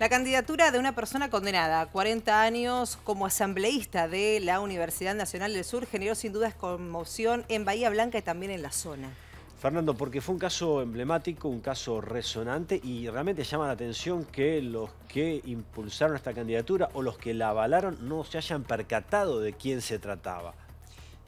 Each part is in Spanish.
La candidatura de una persona condenada a 40 años como asambleísta de la Universidad Nacional del Sur generó sin dudas conmoción en Bahía Blanca y también en la zona. Fernando, porque fue un caso emblemático, un caso resonante y realmente llama la atención que los que impulsaron esta candidatura o los que la avalaron no se hayan percatado de quién se trataba.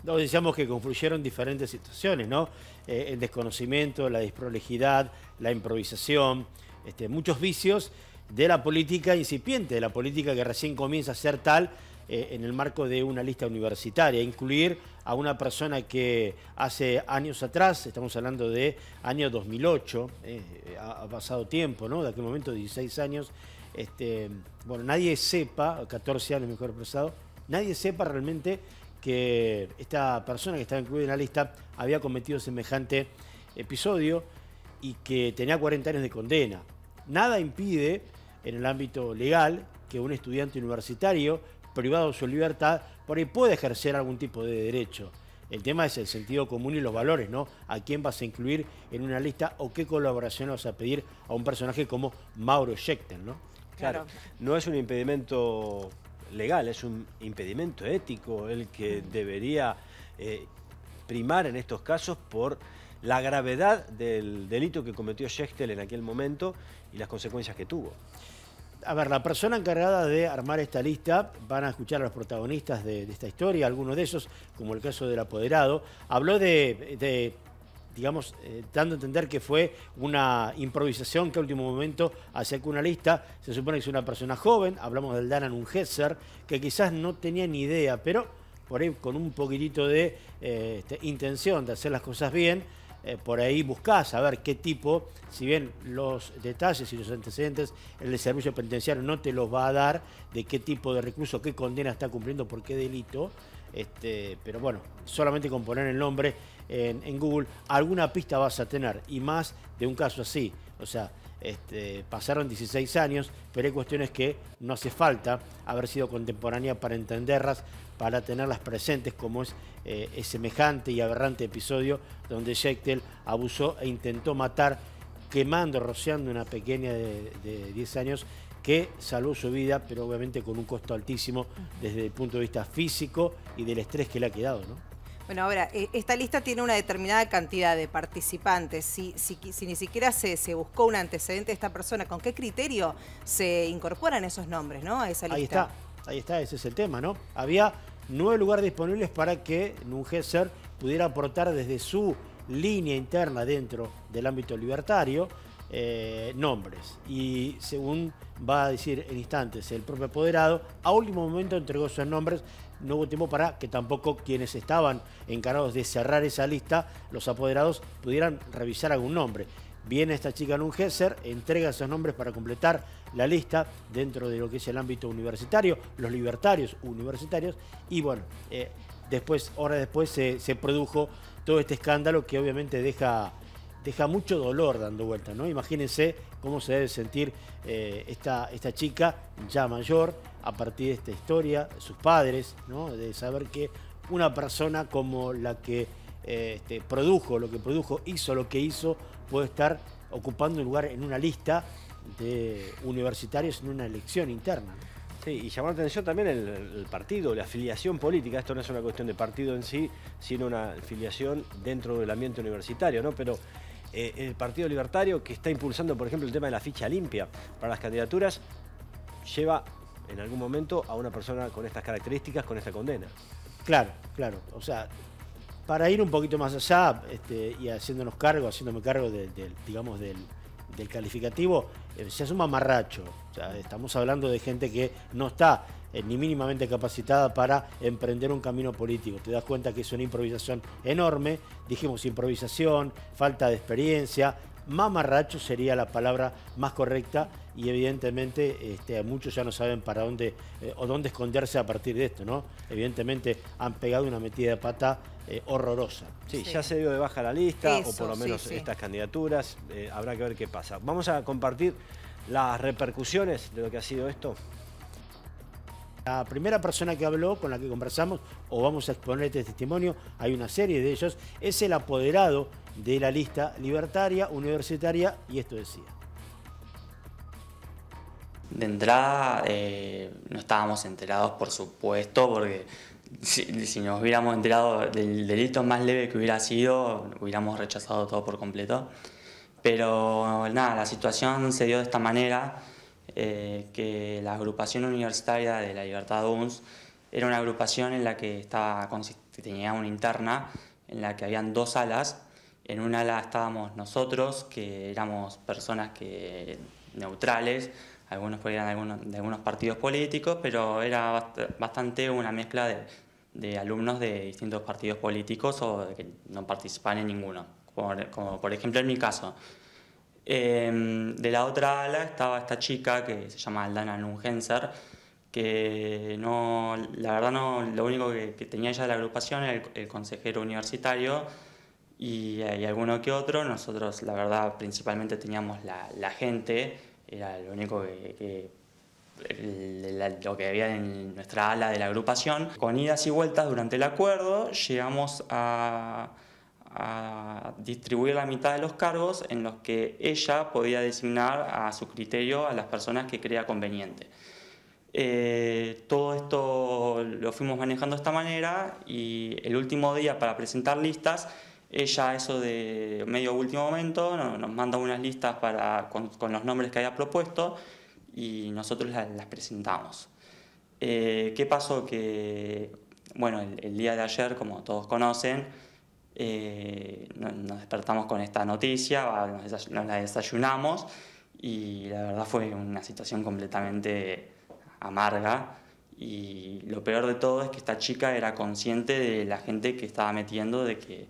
No, decíamos que confluyeron diferentes situaciones, ¿no? Eh, el desconocimiento, la disprolijidad, la improvisación, este, muchos vicios de la política incipiente, de la política que recién comienza a ser tal eh, en el marco de una lista universitaria, incluir a una persona que hace años atrás, estamos hablando de año 2008, eh, ha, pasado tiempo, ¿no? De aquel momento 16 años, este, bueno, nadie sepa, 14 años mejor expresado, nadie sepa realmente que esta persona que estaba incluida en la lista había cometido semejante episodio y que tenía 40 años de condena. Nada impide en el ámbito legal que un estudiante universitario privado de su libertad por ahí puede ejercer algún tipo de derecho. El tema es el sentido común y los valores, ¿no? ¿A quién vas a incluir en una lista o qué colaboración vas a pedir a un personaje como Mauro Schechten, ¿no? Claro, no es un impedimento legal, es un impedimento ético el que mm. debería eh, primar en estos casos por la gravedad del delito que cometió Schechtel en aquel momento y las consecuencias que tuvo a ver, la persona encargada de armar esta lista, van a escuchar a los protagonistas de, esta historia, algunos de ellos, como el caso del apoderado, habló de, digamos, eh, dando a entender que fue una improvisación que a último momento que una lista. Se supone que es una persona joven, hablamos del Danan Ungesser, que quizás no tenía ni idea, pero por ahí con un poquitito de eh, este, intención de hacer las cosas bien, eh, por ahí buscás ver qué tipo, si bien los detalles y los antecedentes, el servicio penitenciario no te los va a dar de qué tipo de recurso, qué condena está cumpliendo, por qué delito. Este, pero bueno, solamente con poner el nombre en, Google, alguna pista vas a tener, y más de un caso así. O sea, este, pasaron 16 años, pero hay cuestiones que no hace falta haber sido contemporánea para entenderlas, para tenerlas presentes, como eh, es semejante y aberrante episodio donde Jechtel abusó e intentó matar, quemando, rociando una pequeña de, 10 años que salvó su vida, pero obviamente con un costo altísimo desde el punto de vista físico y del estrés que le ha quedado, ¿no? Bueno, ahora, eh, esta lista tiene una determinada cantidad de participantes. Si, ni siquiera se, se, buscó un antecedente de esta persona, ¿con qué criterio se incorporan esos nombres ¿no? a esa lista? Ahí está, ahí está, ese es el tema, ¿no? Había nueve lugares disponibles para que Nungesser pudiera aportar desde su línea interna dentro del ámbito libertario eh, nombres. Y según va a decir en instantes el propio apoderado, a último momento entregó sus nombres. No hubo tiempo para que tampoco quienes estaban encargados de cerrar esa lista, los apoderados, pudieran revisar algún nombre. Viene esta chica en un entrega esos nombres para completar la lista dentro de lo que es el ámbito universitario, los libertarios universitarios, y bueno, eh, después, horas después se, produjo todo este escándalo que obviamente deja, deja mucho dolor dando vuelta, ¿no? Imagínense cómo se debe sentir eh, esta, esta chica ya mayor a partir de esta historia, sus padres, ¿no? De saber que una persona como la que este, produjo lo que produjo, hizo lo que hizo, puede estar ocupando un lugar en una lista de universitarios en una elección interna. Sí, y llamar la atención también el, partido, la afiliación política. Esto no es una cuestión de partido en sí, sino una afiliación dentro del ambiente universitario, ¿no? Pero eh, el Partido Libertario, que está impulsando, por ejemplo, el tema de la ficha limpia para las candidaturas, lleva en algún momento a una persona con estas características, con esta condena. Claro, claro. O sea, para ir un poquito más allá este, y haciéndonos cargo, haciéndome cargo del, digamos, del, calificativo, eh, se asuma marracho. estamos hablando de gente que no está eh, ni mínimamente capacitada para emprender un camino político. Te das cuenta que es una improvisación enorme. Dijimos improvisación, falta de experiencia, mamarracho sería la palabra más correcta y evidentemente este, muchos ya no saben para dónde eh, o dónde esconderse a partir de esto, ¿no? Evidentemente han pegado una metida de pata eh, horrorosa. Sí, ya se dio de baja la lista, o por lo menos estas candidaturas, eh, habrá que ver qué pasa. Vamos a compartir las repercusiones de lo que ha sido esto. La primera persona que habló, con la que conversamos, o vamos a exponer este testimonio, hay una serie de ellos, es el apoderado de la lista libertaria, universitaria, y esto decía. De entrada, eh, no estábamos enterados, por supuesto, porque si, nos hubiéramos enterado del delito más leve que hubiera sido, hubiéramos rechazado todo por completo. Pero nada, la situación se dio de esta manera, eh, que la agrupación universitaria de la Libertad UNS era una agrupación en la que estaba, tenía una interna, en la que habían dos alas en un ala estábamos nosotros, que éramos personas que neutrales, algunos eran de algunos, de algunos partidos políticos, pero era bastante una mezcla de, alumnos de distintos partidos políticos o que no participaban en ninguno, como, por ejemplo en mi caso. Em, de la otra ala estaba esta chica que se llama Aldana Nungenser, que no, la verdad no, lo único que, tenía ella de la agrupación era el consejero universitario, y, hay alguno que otro. Nosotros, la verdad, principalmente teníamos la, gente, era lo único que, lo que había en nuestra ala de la agrupación. Con idas y vueltas durante el acuerdo llegamos a, distribuir la mitad de los cargos en los que ella podía designar a su criterio a las personas que crea conveniente. Eh, todo esto lo fuimos manejando de esta manera y el último día para presentar listas ella, eso de medio último momento, nos manda unas listas para, con, los nombres que haya propuesto y nosotros las, presentamos. Eh, ¿Qué pasó? Que, bueno, el, día de ayer, como todos conocen, eh, nos despertamos con esta noticia, nos la desayunamos y la verdad fue una situación completamente amarga y lo peor de todo es que esta chica era consciente de la gente que estaba metiendo, de que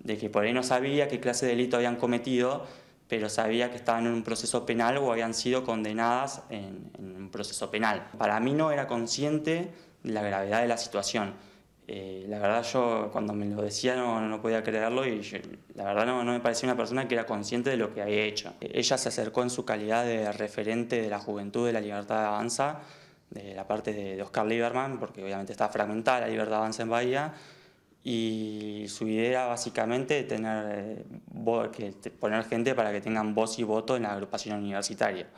de que por ahí no sabía qué clase de delito habían cometido, pero sabía que estaban en un proceso penal o habían sido condenadas en, un proceso penal. Para mí no era consciente de la gravedad de la situación. Eh, la verdad yo cuando me lo decía no, podía creerlo y la verdad no, me parecía una persona que era consciente de lo que había hecho. Ella se acercó en su calidad de referente de la juventud de la libertad de avanza, de la parte de, Oscar Lieberman, porque obviamente está fragmentada la libertad de avanza en Bahía, y su idea básicamente es tener, eh, poner gente para que tengan voz y voto en la agrupación universitaria.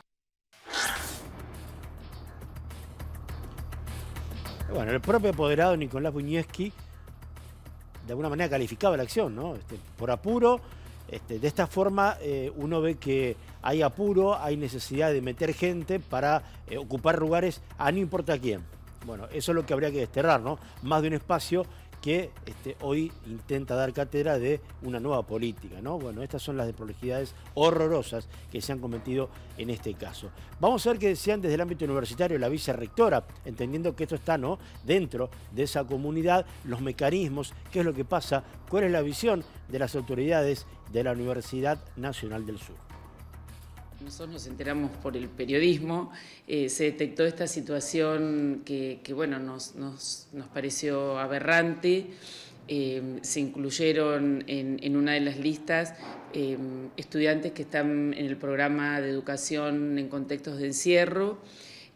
Bueno, el propio apoderado Nicolás Buñeski de alguna manera calificaba la acción, ¿no? Este, por apuro, este, de esta forma eh, uno ve que hay apuro, hay necesidad de meter gente para eh, ocupar lugares a no importa quién. Bueno, eso es lo que habría que desterrar, ¿no? Más de un espacio que este, hoy intenta dar cátedra de una nueva política. ¿no? Bueno, estas son las desprolijidades horrorosas que se han cometido en este caso. Vamos a ver qué decían desde el ámbito universitario la vicerrectora, entendiendo que esto está ¿no? dentro de esa comunidad, los mecanismos, qué es lo que pasa, cuál es la visión de las autoridades de la Universidad Nacional del Sur. Nosotros nos enteramos por el periodismo, eh, se detectó esta situación que, bueno, nos, pareció aberrante, eh, se incluyeron en, una de las listas eh, estudiantes que están en el programa de educación en contextos de encierro,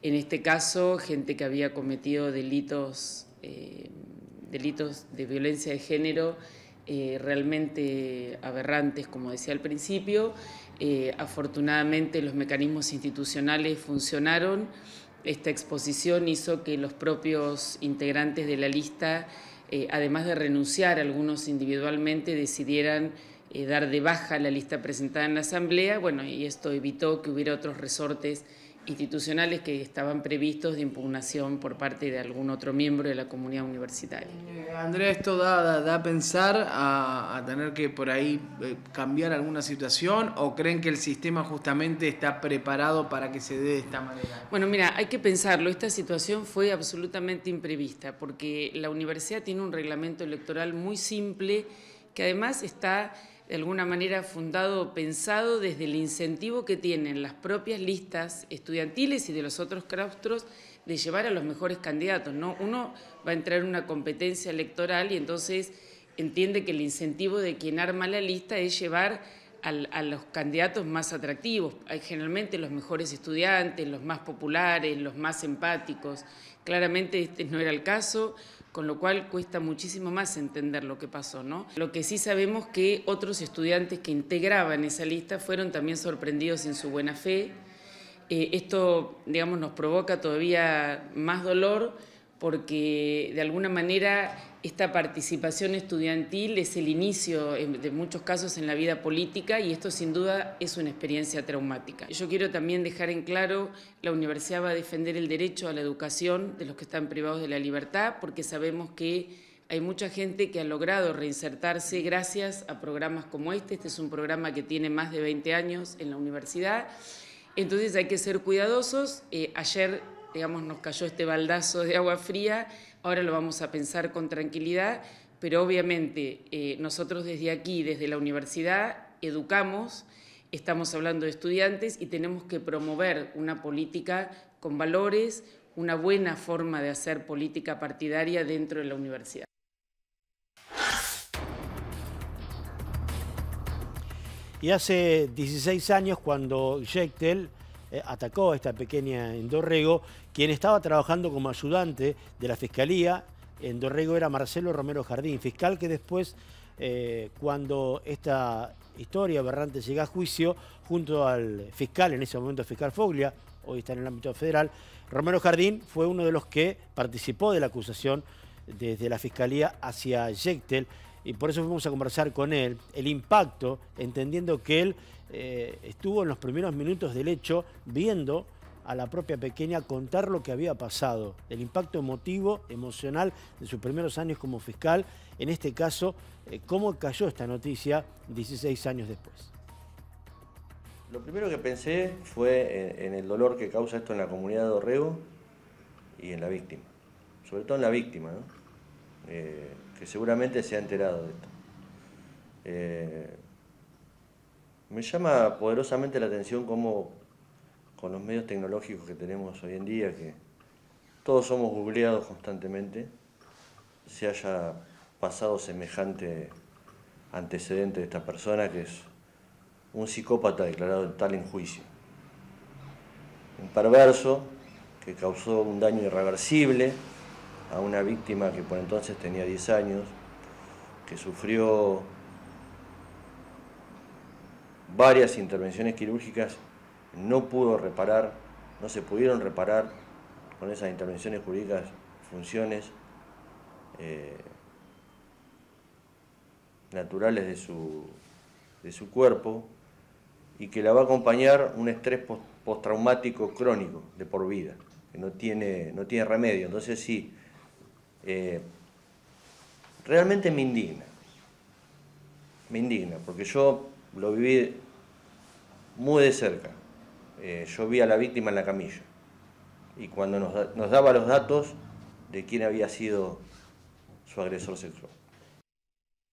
en este caso gente que había cometido delitos de violencia de género eh, realmente aberrantes, como decía al principio. Eh, afortunadamente los mecanismos institucionales funcionaron. Esta exposición hizo que los propios integrantes de la lista, eh, además de renunciar algunos individualmente, decidieran dar de baja la lista presentada en la Asamblea. Bueno, y esto evitó que hubiera otros resortes institucionales que estaban previstos de impugnación por parte de algún otro miembro de la comunidad universitaria. Andrés, esto da, da, pensar a, a, tener que por ahí eh, cambiar alguna situación o creen que el sistema justamente está preparado para que se dé de esta manera? Bueno, mira, hay que pensarlo. Esta situación fue absolutamente imprevista porque la universidad tiene un reglamento electoral muy simple que además está de alguna manera fundado, pensado desde el incentivo que tienen las propias listas estudiantiles y de los otros claustros de llevar a los mejores candidatos, ¿no? Uno va a entrar en una competencia electoral y entonces entiende que el incentivo de quien arma la lista es llevar a los candidatos más atractivos, generalmente los mejores estudiantes, los más populares, los más empáticos. Claramente este no era el caso, con lo cual cuesta muchísimo más entender lo que pasó, ¿no? Lo que sí sabemos que otros estudiantes que integraban esa lista fueron también sorprendidos en su buena fe, eh, esto, digamos, nos provoca todavía más dolor porque de alguna manera esta participación estudiantil es el inicio de muchos casos en la vida política y esto sin duda es una experiencia traumática. Yo quiero también dejar en claro, la universidad va a defender el derecho a la educación de los que están privados de la libertad porque sabemos que hay mucha gente que ha logrado reinsertarse gracias a programas como este. Este es un programa que tiene más de 20 años en la universidad entonces hay que ser cuidadosos. Eh, ayer, digamos, nos cayó este baldazo de agua fría, ahora lo vamos a pensar con tranquilidad, pero obviamente eh, nosotros desde aquí, desde la universidad, educamos, estamos hablando de estudiantes y tenemos que promover una política con valores, una buena forma de hacer política partidaria dentro de la universidad. Y hace 16 años, cuando Jechtel eh, atacó a esta pequeña Endorrego, quien estaba trabajando como ayudante de la Fiscalía en era Marcelo Romero Jardín, fiscal que después, eh, cuando esta historia aberrante llega a juicio, junto al fiscal, en ese momento fiscal Foglia, hoy está en el ámbito federal, Romero Jardín fue uno de los que participó de la acusación desde la Fiscalía hacia Yechtel y por eso fuimos a conversar con él, el impacto, entendiendo que él eh, estuvo en los primeros minutos del hecho viendo a la propia pequeña contar lo que había pasado, el impacto emotivo, emocional de sus primeros años como fiscal, en este caso, eh, cómo cayó esta noticia 16 años después. Lo primero que pensé fue eh, en, el dolor que causa esto en la comunidad de Orrego y en la víctima, sobre todo en la víctima. ¿no? que seguramente se ha enterado de esto. Eh, me llama poderosamente la atención cómo con los medios tecnológicos que tenemos hoy en día, que todos somos googleados constantemente, se haya pasado semejante antecedente de esta persona que es un psicópata declarado en tal en juicio. Un perverso que causó un daño irreversible a una víctima que por entonces tenía 10 años, que sufrió varias intervenciones quirúrgicas, no pudo reparar, no se pudieron reparar con esas intervenciones jurídicas, funciones eh, naturales de su, de su cuerpo y que la va a acompañar un estrés postraumático crónico de por vida, que no tiene, no tiene remedio. Entonces sí, eh, realmente me indigna. Me indigna, porque yo lo viví muy de cerca. Eh, yo vi a la víctima en la camilla y cuando nos, nos daba los datos de quién había sido su agresor sexual.